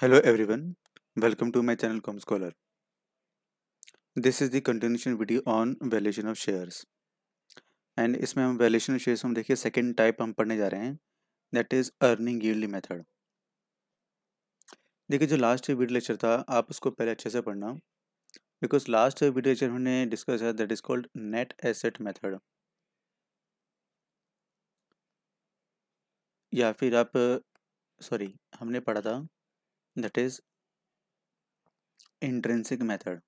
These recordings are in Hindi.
Hello everyone, welcome to my channel ComScholar. This is the continuation video on valuation of shares. And इसमें हम valuation of shares हम देखिए second type हम पढ़ने जा रहे हैं that is earning yield method. देखिए जो last video lecture था आप उसको पहले अच्छे से पढ़ना because last video lecture हमने discuss किया that is called net asset method. या फिर आप सॉरी हमने पढ़ा था that is intrinsic method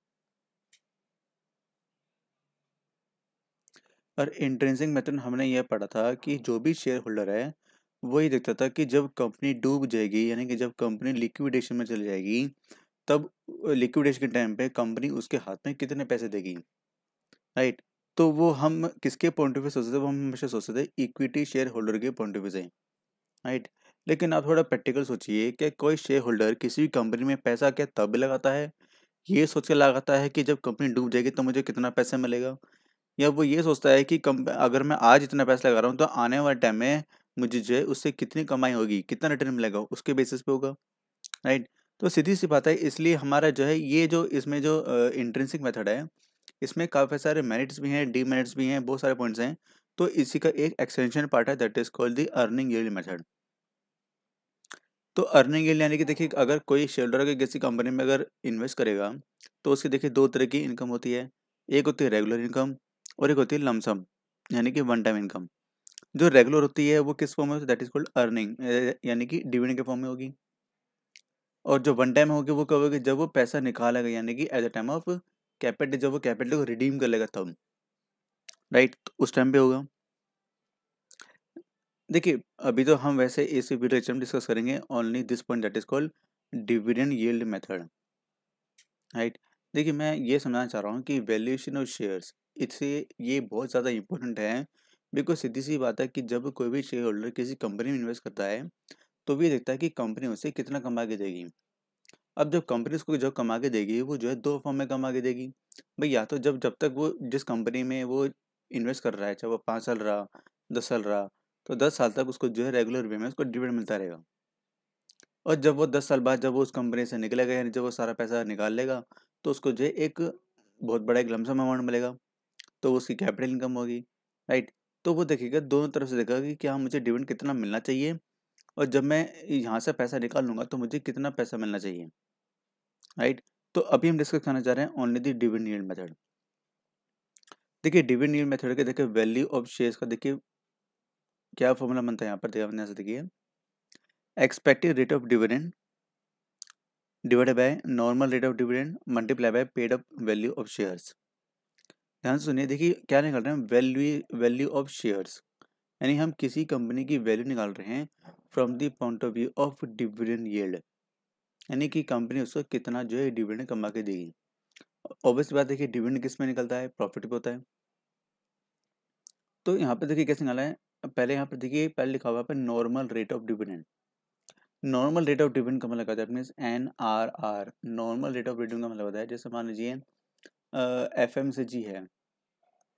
और इंट्रेंसिक मेथड हमने यह पढ़ा था कि जो भी शेयर होल्डर है वो ये देखता था कि जब कंपनी डूब जाएगी यानी कि जब कंपनी लिक्विडेशन में चली जाएगी तब लिक्विडेशन के टाइम पे कंपनी उसके हाथ में कितने पैसे देगी राइट तो वो हम किसके पॉइंट ऑफ व्यू सोचते थे वो हम हमेशा सोचते थे इक्विटी शेयर होल्डर के पॉइंट ऑफ व्यू से राइट लेकिन आप थोड़ा प्रैक्टिकल सोचिए कि कोई शेयर होल्डर किसी भी कंपनी में पैसा क्या तब लगाता है ये सोच के लगाता है कि जब कंपनी डूब जाएगी तो मुझे कितना पैसा मिलेगा या वो ये सोचता है कि कम अगर मैं आज इतना पैसा लगा रहा हूँ तो आने वाले टाइम में मुझे जो है उससे कितनी कमाई होगी कितना रिटर्न मिलेगा उसके बेसिस पे होगा राइट तो सीधी सी बात है इसलिए हमारा जो है ये जो इसमें जो इंट्रेंसिक मेथड है इसमें काफ़ी सारे मेरिट्स भी हैं डीमेरिट्स भी हैं बहुत सारे पॉइंट्स हैं तो इसी का एक एक्सटेंशन पार्ट है that is called the earning yield method तो अर्निंग यील्ड यानी कि देखिए अगर कोई शेयर अगर किसी कंपनी में अगर इन्वेस्ट करेगा तो उसकी देखिए दो तरह की इनकम होती है एक होती है रेगुलर इनकम और एक होती है लमसम यानी कि वन टाइम इनकम जो रेगुलर होती है वो किस फॉर्म में होती है दैट इज कॉल्ड अर्निंग यानी कि डिविडेंड के फॉर्म में होगी और जो वन टाइम होगी वो कब होगी जब वो पैसा निकालेगा यानी कि at the time of capital जब वो कैपिटल को रिडीम कर लेगा तब राइट तो उस टाइम पे होगा देखिए अभी तो हम वैसे इस वीडियो में डिस्कस करेंगे only this point that is called dividend yield method right देखिए मैं ये समझाना चाह रहा हूँ कि वैल्यूएशन ऑफ शेयर्स इससे ये बहुत ज़्यादा इंपॉर्टेंट है बिकॉज सीधी सी बात है कि जब कोई भी शेयर होल्डर किसी कंपनी में इन्वेस्ट करता है तो भी देखता है कि कंपनी उसे कितना कमा के देगी अब जब कंपनी उसको जो कमा के देगी वो जो है दो फॉर्म में कमा के देगी भाई या तो जब जब तक वो जिस कंपनी में वो इन्वेस्ट कर रहा है चाहे वो पाँच साल रहा दस साल रहा तो दस साल तक उसको जो है रेगुलर वे में उसको डिविडेंड मिलता रहेगा और जब वो दस साल बाद जब वो उस कंपनी से निकलेगा यानी जब वो सारा पैसा निकाल लेगा तो उसको जो है एक बहुत बड़ा एक लमसम अमाउंट मिलेगा तो उसकी कैपिटल इनकम होगी राइट तो वो देखेगा दोनों तरफ से देखेगा कि क्या मुझे डिविडेंड कितना मिलना चाहिए और जब मैं यहाँ से पैसा निकाल लूँगा तो मुझे कितना पैसा मिलना चाहिए राइट तो अभी हम डिस्कस करना चाह रहे हैं ओनली दी डिविडेंड मेथड देखिए डिविडेंड मेथड के देखिए वैल्यू ऑफ शेयर्स का देखिए क्या फॉर्मूला बनता है यहाँ पर ध्यान से देखिए expected rate of dividend divided by normal rate of dividend multiply by paid up value of shares ध्यान से सुनिए देखिए क्या निकाल रहे हैं वैल्यू वैल्यू ऑफ शेयर्स यानी हम किसी कंपनी की वैल्यू निकाल रहे हैं from the point of view of dividend yield यानी कि कंपनी उसको कितना जो है डिविडेंड कमा के देगी ऑब्वियस बात देखिए डिविडेंड किस में निकलता है प्रॉफिट पे होता है तो यहाँ पे देखिए कैसे निकाला है पहले यहाँ पर देखिए पहले लिखा हुआ है normal rate of dividend normal rate of dividend का मतलब होता है N R R normal rate of dividend का मतलब होता है जैसे मान लीजिए एफ एम सी जी है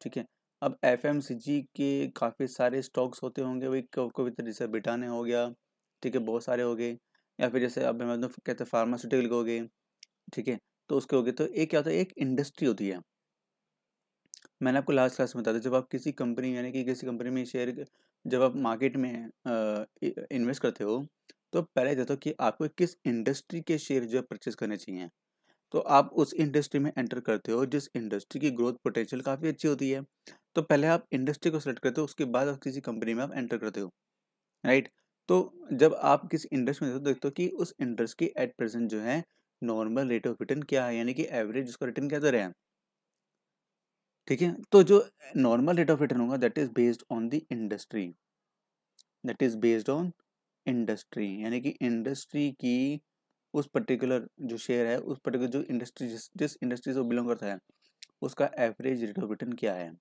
ठीक है अब एफ एम सी जी के काफ़ी सारे स्टॉक्स होते होंगे वही कोई तो जैसे बिटाने हो गया ठीक है बहुत सारे हो गए या फिर जैसे अब मैं कहते हैं फार्मास्यूटिकल हो गए ठीक है तो उसके हो गए तो एक क्या होता है एक इंडस्ट्री होती है मैंने आपको लास्ट क्लास में बताया था जब आप किसी कंपनी यानी कि किसी कंपनी में शेयर जब आप मार्केट में इन्वेस्ट करते हो तो पहले देखो कि आपको किस इंडस्ट्री के शेयर जो है परचेज करने चाहिए तो आप उस इंडस्ट्री में एंटर करते हो जिस इंडस्ट्री की ग्रोथ पोटेंशियल काफ़ी अच्छी होती है तो पहले आप इंडस्ट्री को सेलेक्ट करते हो उसके बाद आप किसी कंपनी में आप एंटर करते हो राइट तो जब आप किसी इंडस्ट्री में तो देखते हो कि उस इंडस्ट्री एट प्रेजेंट जो है नॉर्मल रेट ऑफ रिटर्न क्या है यानी कि एवरेज उसका रिटर्न क्या दे रहे हैं ठीक है तो जो नॉर्मल रेट ऑफ रिटर्न होगा that is based on the industry that is based on industry यानी कि इंडस्ट्री की उस पर्टिकुलर जो शेयर है उस पर्टिकुलर जो इंडस्ट्री जिस जिस इंडस्ट्री से वो बिलोंग करता है उसका एवरेज रेट ऑफ रिटर्न क्या है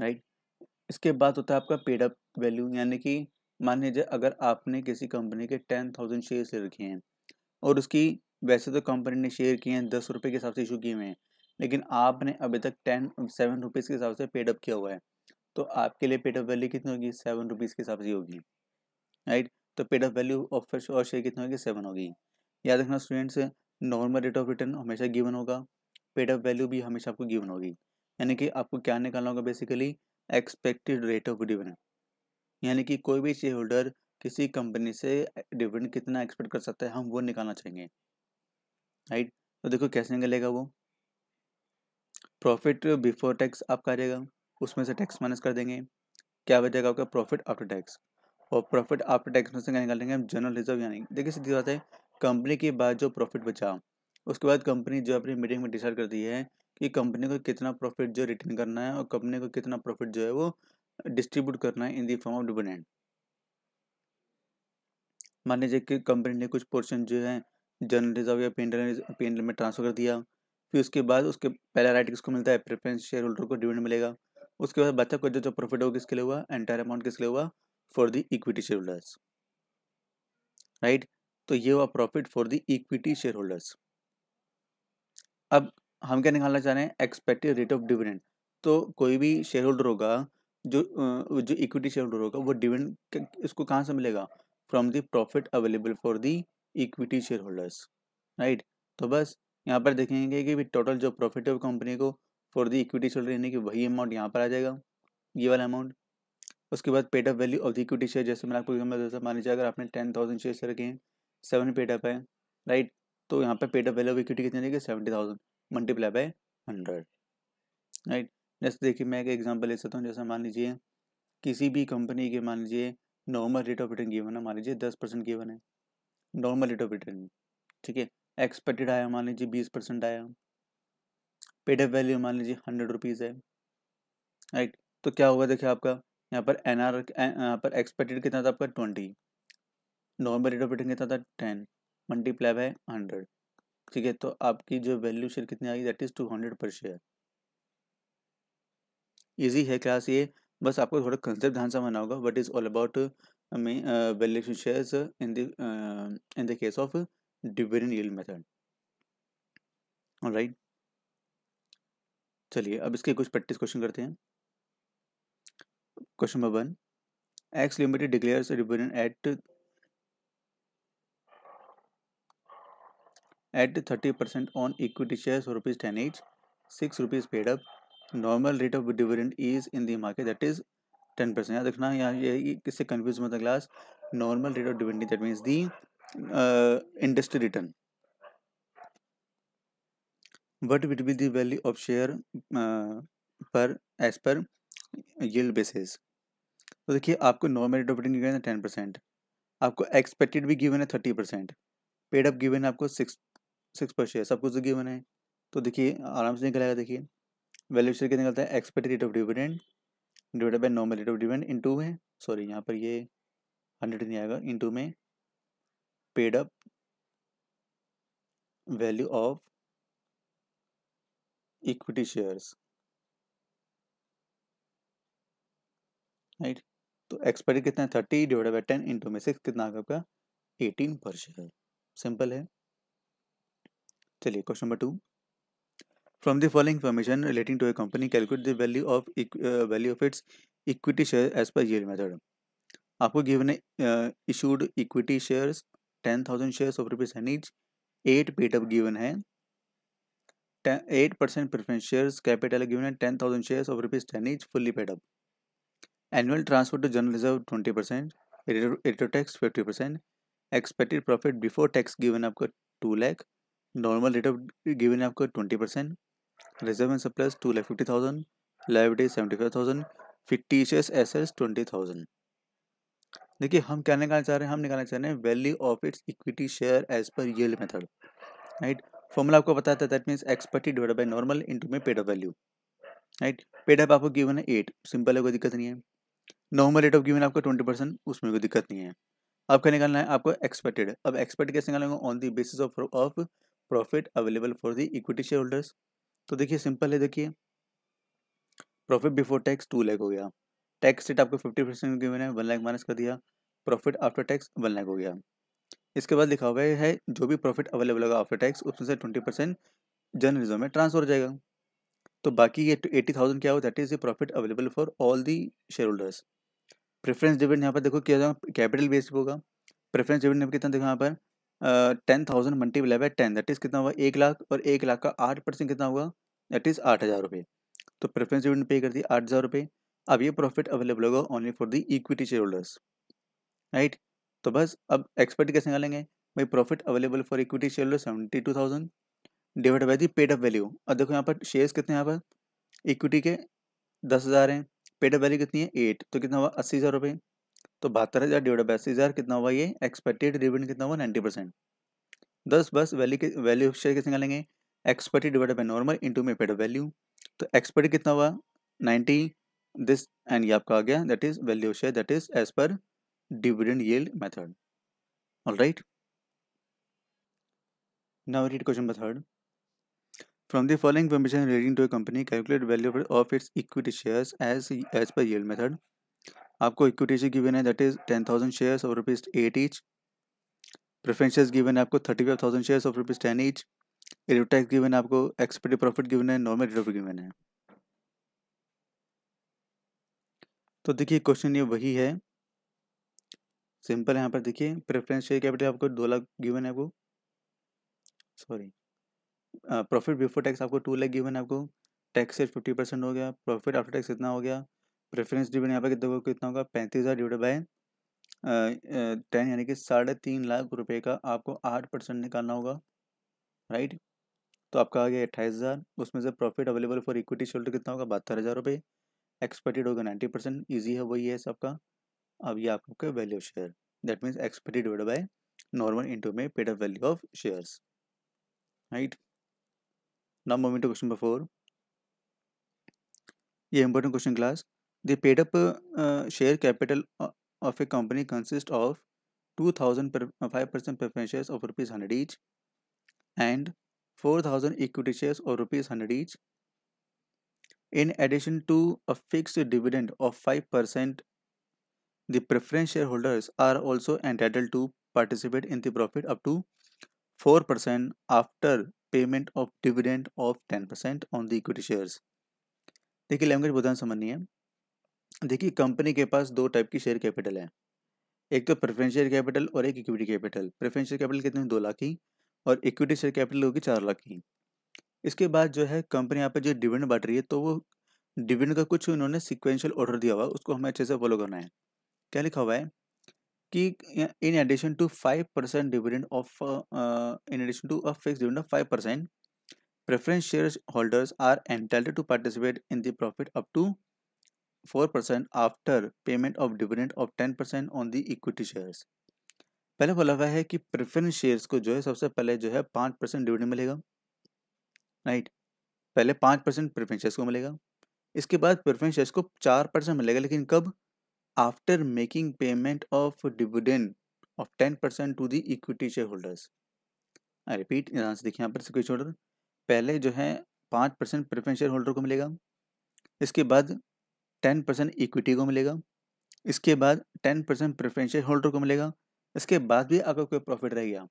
राइट right? इसके बाद होता है आपका पेड अप वैल्यू यानी कि मान लीजिए अगर आपने किसी कंपनी के टेन थाउजेंड शेयर ले रखे हैं और उसकी वैसे तो कंपनी ने शेयर किए हैं दस रुपये के हिसाब से इशू किए हुए हैं लेकिन आपने अभी तक टेन सेवन रुपीज़ के हिसाब से पेडअप किया हुआ है तो आपके लिए पेडअप वैल्यू कितनी होगी सेवन रुपीज़ के हिसाब से होगी राइट तो पेडअप वैल्यू ऑफ और शेयर कितनी होगी सेवन होगी याद रखना students normal rate of return हमेशा गिवन होगा पेडअप वैल्यू भी हमेशा आपको गिवन होगी यानी कि आपको क्या निकालना होगा basically expected rate of dividend यानी कि कोई भी शेयर होल्डर किसी कंपनी से डिविडेंड कितना एक्सपेक्ट कर सकता है हम वो निकालना चाहेंगे राइट तो देखो कैसे निकलेगा वो प्रॉफिट बिफोर टैक्स आपका आ जाएगा उसमें से टैक्स माइनस कर देंगे क्या बचेगा आपका प्रॉफिट आफ्टर टैक्स और प्रॉफिट आफ्टर टैक्स में से क्या निकालेंगे हम जनरल रिजर्व यानी देखिए सीधी बात है कंपनी के बाद जो प्रॉफिट बचा उसके बाद कंपनी जो अपनी मीटिंग में डिसाइड करती है कि कंपनी को कितना प्रॉफिट जो रिटर्न करना है और कंपनी को कितना प्रॉफिट जो है वो डिस्ट्रीब्यूट करना है in the form of dividend मान लीजिए कि कंपनी ने कुछ पोर्शन जो है जनरल रिजर्व या पेंडल पेंडल में ट्रांसफर कर दिया फिर उसके बाद उसके पहला राइट किसको मिलता है प्रेफरेंस शेयर होल्डर को डिविडेंड मिलेगा उसके बाद बचा कुछ जो प्रॉफिट होगा किसके लिए हुआ एंटायर अमाउंट किसके लिए हुआ for the equity share holders right तो ये हुआ profit for the equity share holders अब हम क्या निकालना चाह रहे हैं एक्सपेक्टेड रेट ऑफ डिविडेंड तो कोई भी शेयर होल्डर होगा जो जो इक्विटी शेयर होल्डर होगा वो डिविडेंड इसको कहाँ से मिलेगा from the profit available for the equity share holders right तो बस यहाँ पर देखेंगे कि टोटल जो प्रॉफिट है कंपनी को फॉर द इक्विटी शेयर यानी कि वही अमाउंट यहाँ पर आ जाएगा ये वाला अमाउंट उसके बाद paid of value of the equity share जैसे मैंने आपको एग्जाम्पल मान लीजिए अगर आपने टेन थाउजेंड शेयर रखे हैं सेवन पेड अप है राइट तो यहाँ पर paid of value of equity कितनी रहेगी seventy thousand multiply by hundred right जैसे देखिए मैं एक एग्जाम्पल ले सकता हूँ जैसे मान लीजिए किसी भी कंपनी के मान लीजिए normal rate of return given है मान लीजिए दस परसेंट गिवन है नॉर्मल रेट ऑफ रिटर्न ठीक है एक्सपेक्टेड आया मान लीजिए बीस परसेंट आया पेड एफ वैल्यू मान लीजिए हंड्रेड रुपीज़ है राइट तो क्या होगा देखिए आपका यहाँ पर एन आर यहाँ पर एक्सपेक्टेड कितना था आपका twenty normal rate of return कितना था टेन मल्टीप्लाई बाय हंड्रेड ठीक है तो आपकी जो वैल्यू शेयर कितनी आएगी that is two hundred per share easy है क्लास ये बस आपको थोड़ा कंसेप्ट ध्यान से माना होगा what is all about valuation share in the in the case of dividend yield method right चलिए अब इसके कुछ प्रैक्टिस क्वेश्चन करते हैं question number one X limited declares dividend at at thirty percent on equity shares rupees ten each six rupees paid up normal rate of dividend is in the market that is ten percent याद रखना यहाँ ये किससे कन्फ्यूज मत class normal rate of dividend that means the Uh, industry return what will be the value of share uh, पर एज पर yield basis तो देखिए आपको normal rate of return given है टेन परसेंट आपको एक्सपेक्टेड भी गिवन है thirty percent paid up given है आपको सिक्स सिक्स पर शेयर सब कुछ गिवन तो है तो देखिए आराम से निकल आएगा देखिए वैल्यू शेयर क्या निकलता है expected rate of dividend divided by normal rate of dividend into है सॉरी यहाँ पर ये हंड्रेड नहीं आएगा इन टू में paid up value of equity shares right तो एक्सपायरी कितना है thirty divided by ten into में सिक्स कितना आगे आपका एटीन पर शेयर सिंपल है चलिए question number two from the following information relating to a company calculate the value of value of its equity share as per yield method आपको गिवन है issued equity shares ten thousand shares of rupees an each eight paid up given है eight percent preference shares capital given है ten thousand shares of rupees ten each fully paid up annual transfer to general reserve twenty percent editor tax fifty percent expected profit before tax given आपका two lakh normal rate of given आपका twenty percent reserve and surplus two lakh fifty thousand liability seventy five thousand fictitious assets twenty thousand देखिए हम क्या निकालना चाह रहे हैं हम निकालना चाह रहे हैं value of its equity share as per yield method right formula आपको पता था दैट मीन्स एक्सपर्टी डिवाइड बाई नॉर्मल इंटू में paid of value right paid of आपको गिवन है एट सिंपल है कोई दिक्कत नहीं है नॉर्मल रेट ऑफ गिवन आपका ट्वेंटी परसेंट उसमें कोई दिक्कत नहीं है क्या निकालना है आपको एक्सपेक्टेड अब एक्सपेक्ट कैसे निकालेंगे on the basis of of profit available for the equity share holders तो देखिए सिंपल है देखिए profit before tax two lakh हो गया टैक्स रेट आपको फिफ्टी परसेंट गिवन है वन लाख माइनस कर दिया profit after tax one lakh हो गया इसके बाद लिखा हुआ है जो भी प्रॉफिट अवेलेबल होगा आफ्टर टैक्स उसमें से ट्वेंटी परसेंट जर्नलिज्म में ट्रांसफर हो जाएगा तो बाकी ये एट्टी थाउजेंड क्या हो that is the profit available for all the share holders preference dividend यहाँ पर देखो क्या होगा कैपिटल बेस्ड होगा प्रेफरेंस डिविडेंड कितना देखो यहाँ पर टेन थाउजेंड मल्टीप्लाई है टेन दैट इज कितना हुआ एक लाख और एक लाख का आठ परसेंट कितना हुआ दैट इज आठ हज़ार रुपये तो प्रेफरेंस डिविडेंड पे कर दिया आठ हज़ार रुपये अब ये प्रॉफिट अवेलेबल होगा only for the equity share holders right तो बस अब एक्सपर्ट कैसे निकालेंगे भाई profit available for equity share holder seventy two thousand divide by the paid up value अब देखो यहाँ पर शेयर्स कितने यहाँ पर इक्विटी के दस हज़ार हैं पेड अप वैल्यू कितनी है एट तो कितना हुआ अस्सी हज़ार रुपये तो बहत्तर हज़ार डिवाइड बाई अस्सी हज़ार कितना हुआ ये एक्सपेक्टेड डिविडेंड कितना हुआ नाइन्टी परसेंट दस बस वैल्यू के वैल्यू शेयर कैसे निकालेंगे एक्सपर्टी डिवाइड बाई नॉर्मल इंटू में पेड वैल्यू तो एक्सपर्टी कितना हुआ नाइन्टी दिस एंड ये आपका आ गया that is value share that is as per dividend yield method right now read question number third from the following information relating to a company calculate value of its equity share as as per yield method आपको इक्विटी शेयर गिवन है that is ten thousand share of rupees eight each preference shares given है आपको thirty five thousand share of rupees ten each एरियो टैक्स गिवन है आपको एक्सपेक्टेड प्रॉफिट गिवन है नॉर्मल रिटर्न गिवन है तो देखिए क्वेश्चन ये वही है सिंपल यहाँ पर देखिए प्रेफरेंस शेयर कैपिटल आपको दो लाख गिवन है आपको सॉरी प्रॉफिट बिफोर टैक्स आपको टू लाख गिवन है आपको टैक्स से फिफ्टी परसेंट हो गया प्रॉफिट आफ्टर टैक्स इतना हो गया प्रेफरेंस डिविडेंड यहाँ पर कितना कितना होगा पैंतीस हज़ार डिवाइड बाय टेन यानी कि साढ़े तीन लाख रुपए का आपको आठ परसेंट निकालना होगा राइट तो आपका आ गया अट्ठाईस हज़ार उसमें से profit available for equity shoulder कितना होगा बहत्तर हज़ार रुपये एक्सपेक्टेड होगा नाइन्टी परसेंट ईजी है वही है सबका अब ये आपका value of share that means expected divide by normal into में paid of value of share right now moving to question number four ये important question class the paid up share capital of a company consist of two thousand five percent preference share of rupees hundred each and four thousand equity share of rupees hundred each In addition to a fixed dividend of 5%, the preference shareholders are also entitled to participate in the profit up to 4% after payment of dividend of 10% on the equity shares. देखिए लैंग्वेज बहुत समझनी है देखिए कंपनी के पास दो टाइप की शेयर कैपिटल है एक तो प्रेफरेंस शेयर कैपिटल और एक equity capital preference share capital कितने दो लाख की और इक्विटी शेयर कैपिटल होगी चार लाख की इसके बाद जो है कंपनी यहाँ पर जो डिविडेंड बांट रही है तो वो डिविडेंड का कुछ उन्होंने सिक्वेंशियल ऑर्डर दिया हुआ उसको हमें अच्छे से फॉलो करना है क्या लिखा हुआ है कि in addition to five percent dividend of in addition to a fix dividend of five percent preference share holders are entitled to participate in the profit up to four percent after payment of dividend of ten percent on the equity shares पहले बोला हुआ है कि प्रेफरेंस शेयर्स को जो है सबसे पहले जो है पाँच परसेंट डिविडेंड मिलेगा राइट पहले पाँच परसेंट प्रेफरेंसेस को मिलेगा इसके बाद प्रेफरेंसेस को चार परसेंट मिलेगा लेकिन कब after making payment of dividend of ten percent to the equity share holders I repeat यहाँ से देखिए यहाँ पर इक्विटी होल्डर पहले जो है पाँच परसेंट प्रेफरेंस शेयर होल्डर को मिलेगा इसके बाद टेन परसेंट इक्विटी को मिलेगा इसके बाद ten percent preference share holder को मिलेगा इसके बाद भी अगर कोई प्रॉफिट रह गया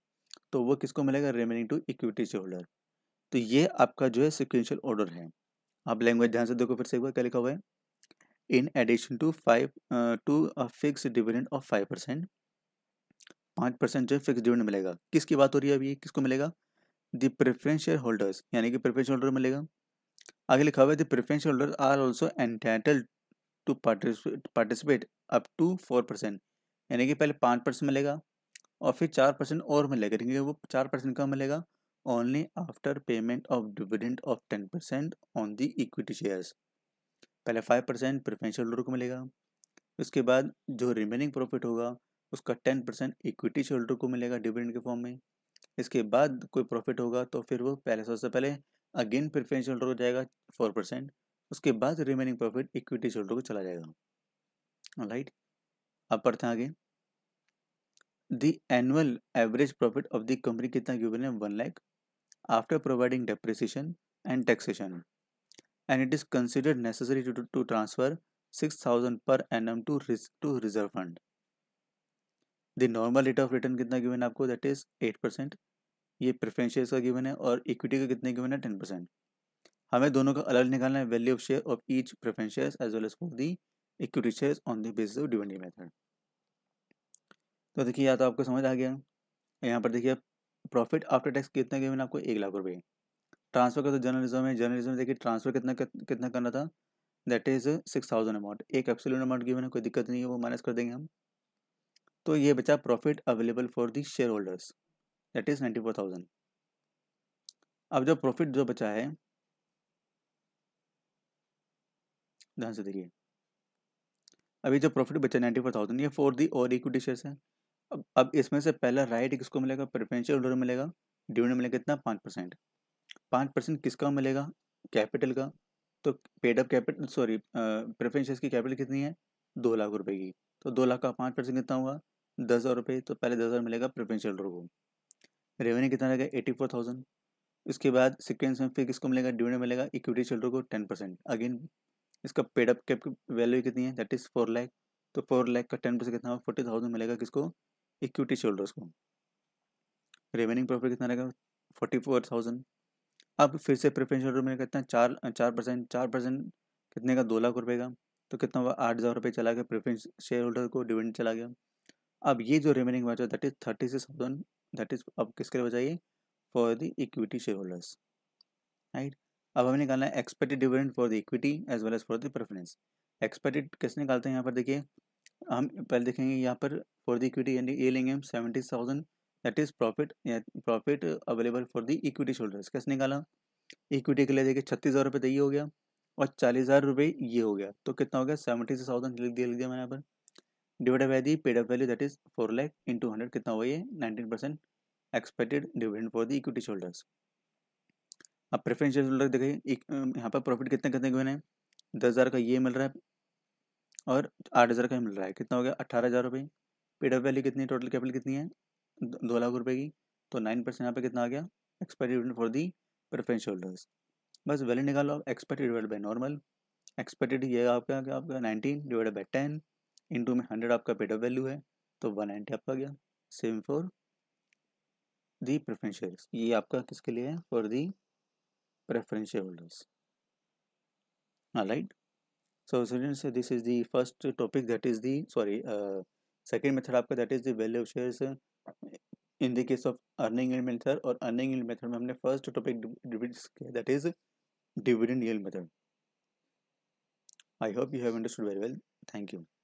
तो वो किसको मिलेगा remaining to equity share holder तो ये आपका जो है सिक्वेंशियल ऑर्डर है आप लैंग्वेज ध्यान से देखो फिर से एक बार क्या लिखा हुआ है in addition to five to fix dividend of five percent पाँच परसेंट जो है फिक्स डिविडेंड मिलेगा किसकी बात हो रही है अभी किसको मिलेगा द प्रेफरेंस शेयर होल्डर्स यानी कि प्रेफरेंस होल्डर मिलेगा आगे लिखा हुआ है the preference holder are also entitled to participate up to four percent यानी कि पहले पाँच परसेंट मिलेगा और फिर चार परसेंट और मिलेगा क्योंकि वो चार परसेंट कम मिलेगा only after payment of dividend of 10% on the equity shares. पहले 5% परसेंट प्रिफेंशियल होल्डर को मिलेगा उसके बाद जो रिमेनिंग प्रॉफिट होगा उसका 10% परसेंट इक्विटी शेयर को मिलेगा डिविडेंड के फॉर्म में इसके बाद कोई प्रॉफिट होगा तो फिर वो पहले सबसे पहले अगेन प्रिफेंशियल होल्डर को जाएगा 4% परसेंट उसके बाद रिमेनिंग प्रॉफिट इक्विटी शेयर को चला जाएगा राइट अब पढ़ते हैं आगे the annual average profit of the company कितना गिवन है one lakh after providing depreciation and taxation and it is considered necessary to, to transfer 6000 per annum to res, to reserve fund the normal rate of return कितना गिवन है आपको दैट इज 8% ये प्रेफरेंस शेयर्स का गिवन है और इक्विटी का कितना गिवन है 10% हमें दोनों का अलग निकालना है value of share of each preference shares as well as for the equity shares on the basis of dividend method तो देखिए या तो आपको समझ आ गया यहाँ पर देखिए प्रॉफिट आफ्टर टैक्स कितना मैंने आपको एक लाख रुपए ट्रांसफर का तो जर्नलिज्म है जर्नलिज्म देखिए ट्रांसफर कितना कितना करना था that is six thousand amount एक एप्सोल्यूट अमाउंट गिवन है कोई दिक्कत नहीं है वो माइनस कर देंगे हम तो ये बचा profit available for the share holders that is ninety four thousand अब जो प्रॉफिट जो बचा है ध्यान से देखिए अभी जो प्रॉफिट बचा नाइन्टी फोर थाउजेंड ये फॉर दी और इक्विटी शेयर्स है अब अब इसमें से पहला राइट किसको मिलेगा प्रिफरेंशियल ऑर्डर मिलेगा डिविडेंड मिलेगा कितना पाँच परसेंट पाँच परसेंट किसका मिलेगा कैपिटल का तो paid up capital sorry preferential की कैपिटल कितनी है दो लाख रुपए की तो दो लाख का पाँच परसेंट कितना हुआ दस हज़ार रुपये तो पहले दस हज़ार मिलेगा प्रेफरेंशियल ऑर्डर को रेवेन्यू कितना रहेगा एटी फोर थाउजेंड उसके बाद सिक्वेंस में फिर किसको मिलेगा डिविडेंड मिलेगा इक्विटी शेल्डर को टेन परसेंट अगेन इसका पेड अप कैप वैल्यू कितनी है दैट इज़ फोर लाख तो फोर लाख का टेन परसेंट कितना होगा फोर्टी थाउजेंड मिलेगा किसको इक्विटी शोल्डर्स को रेवेन्यू प्रॉफिट कितना रहेगा फोर्टी फोर थाउजेंड अब फिर से प्रेफरेंस शोल्डर में कितना चार चार परसेंट चार परसेंट कितने का दो लाख रुपए का तो कितना हुआ आठ हज़ार रुपये चला गया प्रेफरेंस शेयर होल्डर को डिविडेंड चला गया अब ये जो रेमेनिंग बचा that is thirty six thousand that is अब किसके लिए बचाइए for the equity share holders right अब हमें निकालना है expected dividend for the equity as well as for the preference expected किस निकालते हैं यहाँ पर देखिए हम पहले देखेंगे यहाँ पर फॉर द इक्विटी यानी ए लेंगे हम seventy thousand that is profit profit available for the equity shoulders कैसे निकाला इक्विटी के लिए देखिए छत्तीस हज़ार रुपये तो ये हो गया और चालीस हज़ार रुपये ये हो गया तो कितना हो गया सेवेंटी सिक्स थाउजेंड लिख दिया लिख दिया मैंने यहाँ पर divided by the paid up value that is four lakh two hundred कितना हुआ ये nineteen percent expected dividend for the equity shoulders अब प्रेफरेंशियल शोल्डर देखिए यहाँ पर प्रॉफिट कितने कितने का हैं दस हज़ार का ये मिल रहा है और आठ हज़ार का मिल रहा है कितना हो गया अट्ठारह हज़ार रुपये पेडअप वैल्यू कितनी टोटल कैपिटल कितनी है दो लाख रुपये की तो नाइन परसेंट यहाँ पे कितना आ गया expiry dividend for the preference holders बस वैल्यू निकालो आप expected divide by normal expected ये आपका क्या आपका nineteen divide by ten two में हंड्रेड आपका पेडअप वैल्यू है तो वन नाइनटी आपका गया सेम फॉर दी प्रेफरेंशियल्स ये आपका किसके लिए है for the preferential holders right so students this is the first topic that is the sorry uh, second method आपका that is the value of shares in the case of earning yield method और earning yield method में हमने first topic किया that is dividend yield method I hope you have understood very well thank you